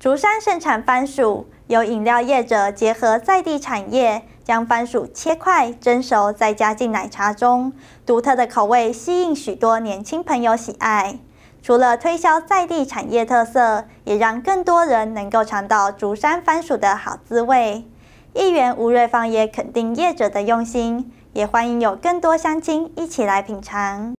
竹山盛产番薯，由饮料业者结合在地产业，将番薯切块蒸熟，再加进奶茶中，独特的口味吸引许多年轻朋友喜爱。除了推销在地产业特色，也让更多人能够尝到竹山番薯的好滋味。议员吴瑞芳也肯定业者的用心，也欢迎有更多乡亲一起来品尝。